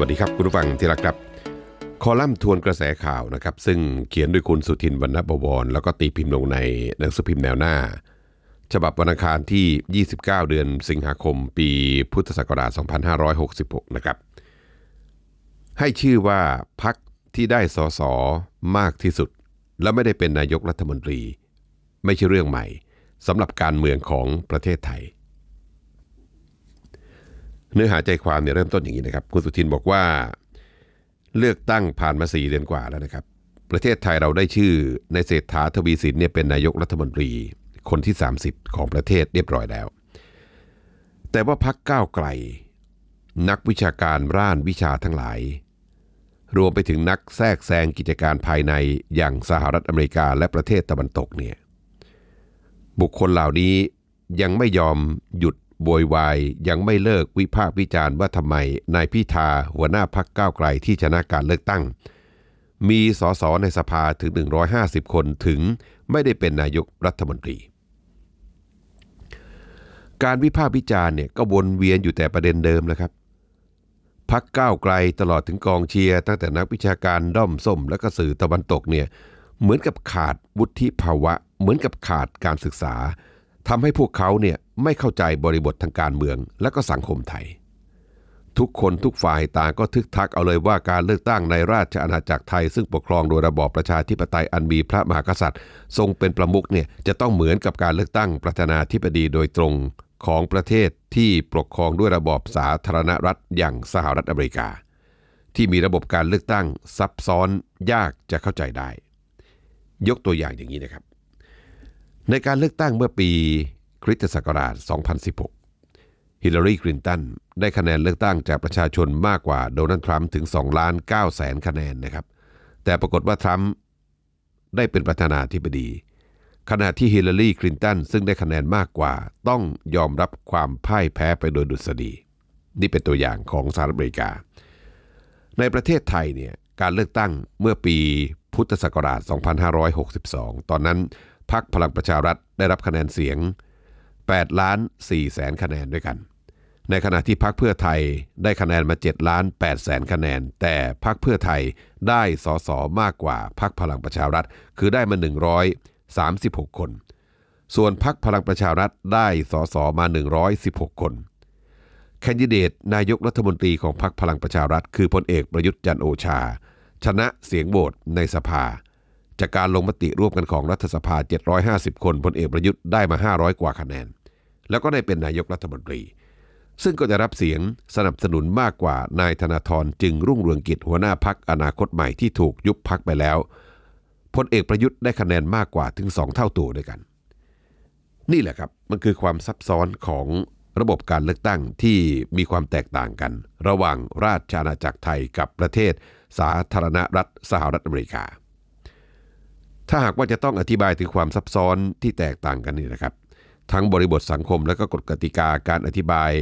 วัสดีครับ คุณผู้ฟังที่รักครับ คอลัมน์ทวนกระแสข่าวนะครับซึ่งเขียนโดยคุณสุทินวรรณบวรแล้วก็ตีพิมพ์ลงในหนังสือพิมพ์แนวหน้า ฉบับวันอังคารที่ 29 เดือนสิงหาคม ปีพุทธศักราช 2566 นะครับให้ชื่อว่าพักที่ได้สสมากที่สุด และไม่ได้เป็นนายกรัฐมนตรี ไม่ใช่เรื่องใหม่สำหรับการเมืองของประเทศไทยเนื้อหาใจความเนี่ยเริ่มต้นอย่างนี้นะครับ คุณสุทินบอกว่าเลือกตั้งผ่านมาสี่เดือนกว่าแล้วนะครับ ประเทศไทยเราได้ชื่อในเศรษฐาทวีสินเนี่ยเป็นนายกรัฐมนตรีคนที่ 30 ของประเทศเรียบร้อยแล้ว แต่ว่าพักก้าวไกล นักวิชาการร่านวิชาทั้งหลาย รวมไปถึงนักแทรกแซงกิจการภายในอย่างสหรัฐอเมริกาและประเทศตะวันตกเนี่ยบุคคลเหล่านี้ยังไม่ยอมหยุดบวยวายยังไม่เลิกวิพากษ์วิจารณ์ว่าทำไมนายพิธาหัวหน้าพักก้าวไกลที่ชนะการเลือกตั้ง มีสสในสภาถึง 150 คนถึงไม่ได้เป็นนายกรัฐมนตรี การวิพากษ์วิจารณ์เนี่ยก็วนเวียนอยู่แต่ประเด็นเดิมนะครับพักก้าวไกลตลอดถึงกองเชียร์ตั้งแต่นักวิชาการด้อมส้มและก็สื่อตะวันตกเนี่ยเหมือนกับขาดวุฒิภาวะ เหมือนกับขาดการศึกษา ทำให้พวกเขาเนี่ยไม่เข้าใจบริบททางการเมือง และก็สังคมไทย ทุกคนทุกฝ่ายต่างก็ทึกทัก เอาเลยว่าการเลือกตั้งในราชอาณาจักรไทย ซึ่งปกครองโดยระบอบประชาธิปไตยอันมีพระมหากษัตริย์ ทรงเป็นประมุขเนี่ยจะต้องเหมือนกับการเลือกตั้งประธานาธิบดีโดยตรงของประเทศที่ปกครองด้วยระบอบสาธารณรัฐอย่างสหรัฐอเมริกา ที่มีระบบการเลือกตั้งซับซ้อนยากจะเข้าใจได้ ยกตัวอย่างอย่างนี้นะครับ ในการเลือกตั้งเมื่อปีคริสตศักราช2016 ฮิลลารี คลินตัน ได้คะแนนเลือกตั้งจากประชาชนมากกว่าโดนัลด์ทรัมป์ถึง 2 ล้าน 9 แสนคะแนนนะครับ แต่ปรากฏว่าทรัมป์ได้เป็นประธานาธิบดี ขณะที่ฮิลลารี คลินตันซึ่งได้คะแนนมากกว่าต้องยอมรับความพ่ายแพ้ไปโดยดุษฎีนี่เป็นตัวอย่างของสหรัฐอเมริกา ในประเทศไทยเนี่ยการเลือกตั้งเมื่อปีพุทธศักราช 2562 ตอนนั้นพรรคพลังประชารัฐได้รับคะแนนเสียง8ล้าน4แสนคะแนนด้วยกัน ในขณะที่พักเพื่อไทยได้คะแนนมา7ล้าน8แสนคะแนน แต่พักเพื่อไทยได้สสมากกว่าพักพลังประชารัฐ คือได้มา 136คน ส่วนพักพลังประชารัฐได้สสมา 116 คน แคนดิเดตนายกรัฐมนตรีของพักพลังประชารัฐ คือพลเอกประยุทธ์จันโอชา ชนะเสียงโหวตในสภา จากการลงมติร่วมกันของรัฐสภา 750 คนพลเอกประยุทธ์ได้มา 500 กว่าคะแนนแล้วก็ได้เป็นนายกรัฐมนตรี ซึ่งก็จะรับเสียงสนับสนุนมากกว่านายธนาธรจึงรุ่งเรืองกิจหัวหน้าพัก อนาคตใหม่ที่ถูกยุบพักไปแล้วพลเอกประยุทธ์ได้คะแนนมากกว่าถึงสองเท่าตัวด้วยกัน นี่แหละครับมันคือความซับซ้อนของระบบการเลือกตั้งที่มีความแตกต่างกัน ระหว่างราชอาณาจักรไทยกับประเทศ สาธารณรัฐ สหรัฐอเมริกา ถ้าหากว่าจะต้องอธิบายถึงความซับซ้อนที่แตกต่างกันนี่นะครับทั้งบริบทสังคมและก็กฎกติกาการอธิบาย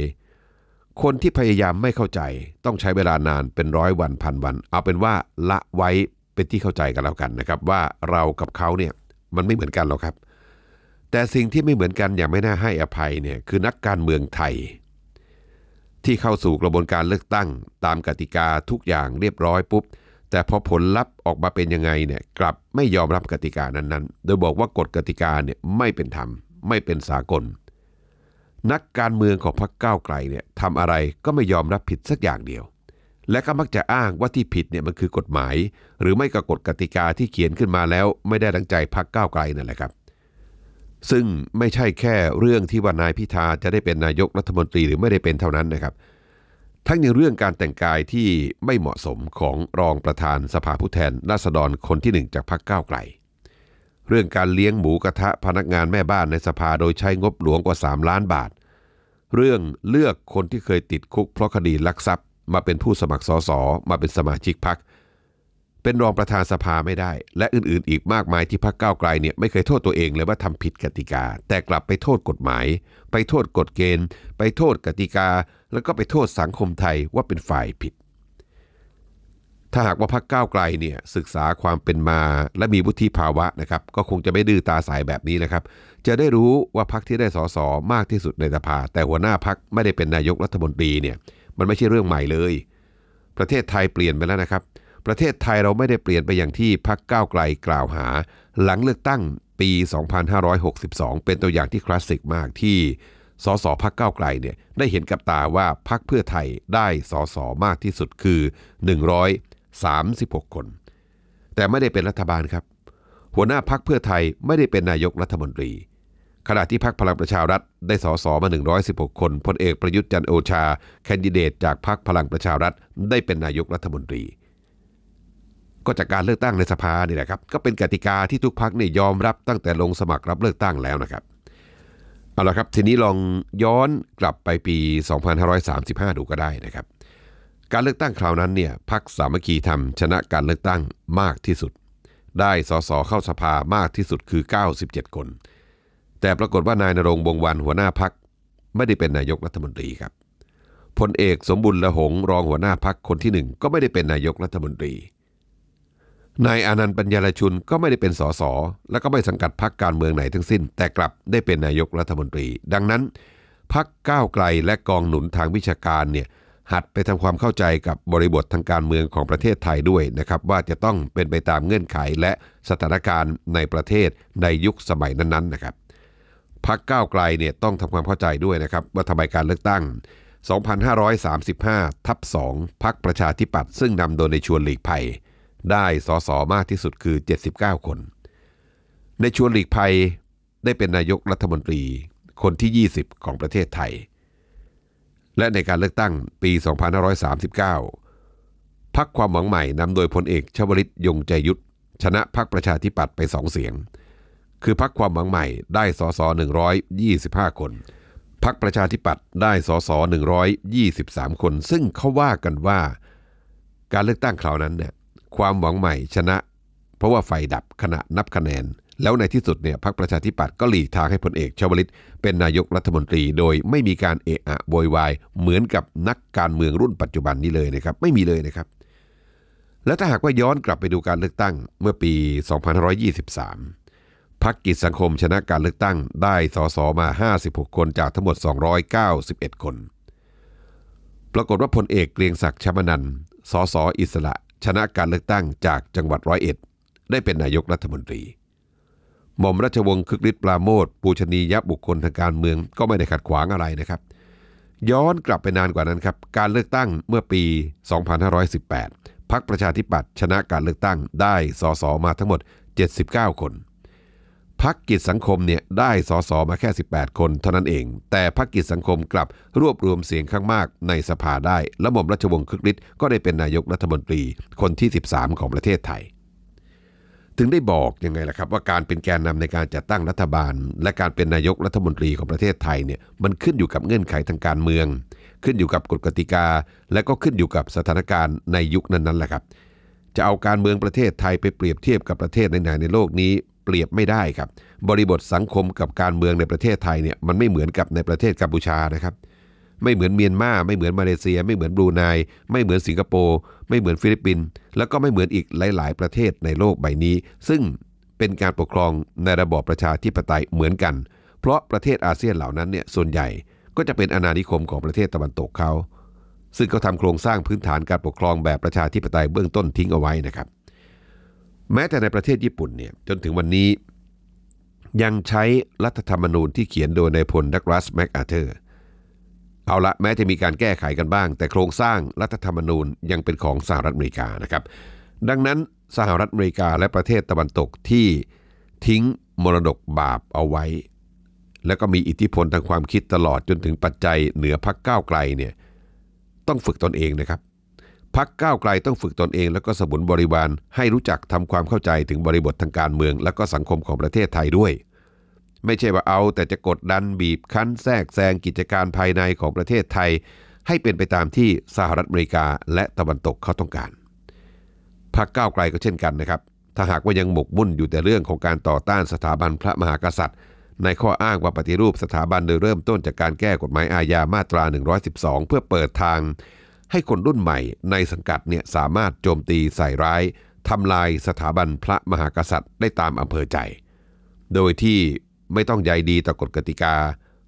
คนที่พยายามไม่เข้าใจต้องใช้เวลานานเป็นร้อยวันพันวัน เอาเป็นว่าละไว้เป็นที่เข้าใจกันแล้วกันนะครับว่าเรากับเขาเนี่ยมันไม่เหมือนกันหรอกครับ แต่สิ่งที่ไม่เหมือนกันอย่างไม่น่าให้อภัยเนี่ยคือนักการเมืองไทย ที่เข้าสู่กระบวนการเลือกตั้งตามกติกาทุกอย่างเรียบร้อยปุ๊บแต่พอผลลัพธ์ออกมาเป็นยังไงเนี่ยกลับไม่ยอมรับกติกานั้น ๆ โดยบอกว่ากฎกติกาเนี่ยไม่เป็นธรรมไม่เป็นสากล นักการเมืองของพรรคก้าวไกลเนี่ยทำอะไรก็ไม่ยอมรับผิดสักอย่างเดียวและก็มักจะอ้างว่าที่ผิดเนี่ยมันคือกฎหมายหรือไม่ก็กฎกติกาที่เขียนขึ้นมาแล้ว ไม่ได้ดังใจพรรคก้าวไกลนั่นแหละครับซึ่งไม่ใช่แค่เรื่องที่ว่านายพิธาจะได้เป็นนายกรัฐมนตรีหรือไม่ได้เป็นเท่านั้นนะครับ ทั้งในเรื่องการแต่งกายที่ไม่เหมาะสมของรองประธานสภาผู้แทนราษฎรคนที่หนึ่งจากพรรคก้าวไกลเรื่องการเลี้ยงหมูกระทะพนักงานแม่บ้านในสภาโดยใช้งบหลวงกว่า 3 ล้านบาท เรื่องเลือกคนที่เคยติดคุก เพราะคดีลักทรัพย์ มาเป็นผู้สมัครสสมาเป็นสมาชิกพัก เป็นรองประธานสภาไม่ได้ และอื่นๆ อีกมากมายที่พักก้าวไกลเนี่ยไม่เคยโทษตัวเองเลยว่าทำผิดกติกา แต่กลับไปโทษกฎหมาย ไปโทษกฎเกณฑ์ ไปโทษกติกา แล้วก็ไปโทษสังคมไทยว่าเป็นฝ่ายผิดถ้าหากว่าพักก้าวไกลเนี่ยศึกษาความเป็นมาและมีวุฒิภาวะนะครับก็คงจะไม่ดื้อตาสายแบบนี้นะครับ จะได้รู้ว่าพักที่ได้สสมากที่สุดในสภา แต่หัวหน้าพักไม่ได้เป็นนายกรัฐมนตรีเนี่ยมันไม่ใช่เรื่องใหม่เลย ประเทศไทยเปลี่ยนไปแล้วนะครับ ประเทศไทยเราไม่ได้เปลี่ยนไปอย่างที่พักก้าวไกลกล่าวหาหลังเลือกตั้งปี2562 เป็นตัวอย่างที่คลาสสิกมากที่สสพักเก้าไกลเนี่ยได้เห็นกับตาว่าพักเพื่อไทยได้สสมากที่สุดคือ36 คน แต่ไม่ได้เป็นรัฐบาลครับ หัวหน้าพักเพื่อไทยไม่ได้เป็นนายกรัฐมนตรีขณะที่พักพลังประชารัฐได้สสมา116 คนพลเอกประยุทธ์จันโอชาแคนดิเดต จากพักพลังประชารัฐได้เป็นนายกรัฐมนตรี ก็จากการเลือกตั้งในสภานี่แหละครับ ก็เป็นกติกาที่ทุกพักเนี่ยยอมรับตั้งแต่ลงสมัครรับเลือกตั้งแล้วนะครับเอาละครับทีนี้ลองย้อนกลับไปปี2535ดูก็ได้นะครับการเลือกตั้งคราวนั้นเนี่ยพรรคสามัคคีธรรมชนะการเลือกตั้งมากที่สุด ได้สสเข้าสภามากที่สุดคือ 97 คน แต่ปรากฏว่านายนรงบงวันหัวหน้าพัก ไม่ได้เป็นนายกรัฐมนตรีครับพลเอกสมบุญละหงรองหัวหน้าพักคนที่หนึ่งก็ไม่ได้เป็นนายกรัฐมนตรีนายอนันต์ปัญญาลชุนก็ไม่ได้เป็นสสและก็ไม่สังกัดพักการเมืองไหนทั้งสิ้น แต่กลับได้เป็นนายกรัฐมนตรี ดังนั้นพักก้าวไกลและกองหนุนทางวิชาการเนี่ยหัดไปทำความเข้าใจกับบริบททางการเมืองของประเทศไทยด้วยนะครับว่าจะต้องเป็นไปตามเงื่อนไขและสถานการณ์ในประเทศในยุคสมัยนั้นๆนะครับพักก้าวไกลเนี่ยต้องทำความเข้าใจด้วยนะครับว่าทำไมการเลือกตั้ง 2535 ทับ2พักประชาธิปัตย์ซึ่งนำโดยในชวนหลีกภัย ได้สอสอมากที่สุดคือ 79 คน ในชวนหลีกภัย ได้เป็นนายกรัฐมนตรีคนที่ 20 ของประเทศไทยและในการเลือกตั้งปี 2539พักความหวังใหม่นำโดยพลเอกชวลิตยงใจยุทธชนะพักประชาธิปัตย์ไปสองเสียง คือพักความหวังใหม่ได้สส125คนพักประชาธิปัตย์ได้สส123คนซึ่งเขาว่ากันว่า การเลือกตั้งคราวนั้นเนี่ยความหวังใหม่ชนะ เพราะว่าไฟดับขณะนับคะแนนแล้วในที่สุดเนี่ยพรรคประชาธิปัตย์ก็หลีกทางให้พลเอกชวลิต เป็นนายกรัฐมนตรี โดยไม่มีการเอะอะโวยวาย เหมือนกับนักการเมืองรุ่นปัจจุบันนี้เลยนะครับไม่มีเลยนะครับ และถ้าหากว่าย้อนกลับไปดูการเลือกตั้งเมื่อปี2523พรรคกิจสังคมชนะการเลือกตั้งได้สสมา 56 คนจากทั้งหมด 291 คน ปรากฏว่าพลเอกเกรียงศักดิ์ชมนันสสอิสระชนะการเลือกตั้งจากจังหวัดร้อยเอ็ดได้เป็นนายกรัฐมนตรีหม่อมราชวงศ์คึกฤทธิ์ปราโมทปูชนียบุคคลทางการเมืองก็ไม่ได้ขัดขวางอะไรนะครับ ย้อนกลับไปนานกว่านั้นครับการเลือกตั้งเมื่อปี 2518พรรคประชาธิปัตย์ชนะการเลือกตั้งได้สสมาทั้งหมด 79 คนพักกิจสังคมเนี่ยได้สสมาแค่ 18 คน เท่านั้นเอง แต่พักกิจสังคมกลับรวบรวมเสียงข้างมากในสภาได้และหม่อมราชวงศ์คึกฤทธิ์ก็ได้เป็นนายกรัฐมนตรีคนที่ 13 ของประเทศไทยถึงได้บอกยังไงล่ะครับว่าการเป็นแกนนำในการจัดตั้งรัฐบาล และการเป็นนายกรัฐมนตรีของประเทศไทยเนี่ยมันขึ้นอยู่กับเงื่อนไขทางการเมือง ขึ้นอยู่กับกฎกติกา และก็ขึ้นอยู่กับสถานการณ์ในยุคนั้นๆแหละครับ จะเอาการเมืองประเทศไทยไปเปรียบเทียบกับประเทศไหนๆในโลกนี้ เปรียบไม่ได้ครับ บริบทสังคมกับการเมืองในประเทศไทยเนี่ยมันไม่เหมือนกับในประเทศกัมพูชานะครับเไม่เหมือนเมียนมาไม่เหมือนมาเลเซีย ไม่เหมือนบรูไนไม่เหมือนสิงคโปร์ไม่เหมือนฟิลิปปินส์แล้วก็ไม่เหมือนอีกหลาย ๆ ประเทศในโลกใบนี้ ซึ่งเป็นการปกครองในระบอบประชาธิปไตยเหมือนกัน เพราะประเทศอาเซียนเหล่านั้นเนี่ยส่วนใหญ่ก็จะเป็นอาณานิคมของประเทศตะวันตกเขา ซึ่งเขาทำโครงสร้างพื้นฐานการปกครองแบบประชาธิปไตยเบื้องต้นทิ้งเอาไว้นะครับ แม้แต่ในประเทศญี่ปุ่นเนี่ยจนถึงวันนี้ ยังใช้รัฐธรรมนูญที่เขียนโดยนายพลดักรัสแมกอาเธอร์เอาละแม้จะมีการแก้ไขกันบ้าง แต่โครงสร้างรัฐธรรมนูญยังเป็นของสหรัฐอเมริกานะครับดังนั้นสหรัฐอเมริกาและประเทศตะวันตกที่ทิ้งมรดกบาปเอาไว้ แล้วก็มีอิทธิพลทางความคิดตลอดจนถึงปัจจัยเหนือพักก้าวไกลเนี่ยต้องฝึกตนเองนะครับพักก้าวไกลต้องฝึกตนเอง แล้วก็สมุนบริวารให้รู้จักทำความเข้าใจถึงบริบททางการเมือง และก็สังคมของประเทศไทยด้วยไม่ใช่ว่าเอาแต่จะกดดันบีบ คั้นแทรกแซง กิจการภายในของประเทศไทย ให้เป็นไปตามที่สหรัฐอเมริกาและตะวันตกเขาต้องการพรรคก้าวไกลก็เช่นกันนะครับ ถ้าหากว่ายังหมกมุ่นอยู่แต่เรื่องของการต่อต้านสถาบันพระมหากษัตริย์ ในข้ออ้างว่าปฏิรูปสถาบันโดยเริ่มต้นจากการแก้กฎหมายอาญามาตรา 112 เพื่อเปิดทาง ให้คนรุ่นใหม่ ในสังกัดเนี่ยสามารถโจมตีใส่ร้ายทำลายสถาบันพระมหากษัตริย์ ได้ตามอำเภอใจ โดยที่ไม่ต้องใยดีต่อกฎกติกา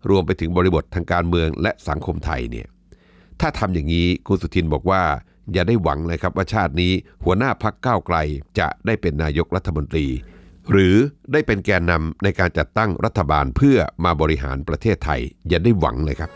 รวมไปถึงบริบททางการเมืองและสังคมไทยเนี่ยถ้าทำอย่างนี้คุณสุทินบอกว่า อย่าได้หวังเลยครับ ว่าชาตินี้หัวหน้าพักก้าวไกลจะได้เป็นนายกรัฐมนตรี หรือได้เป็นแกนนำในการจัดตั้งรัฐบาลเพื่อมาบริหารประเทศไทย อย่าได้หวังเลยครับ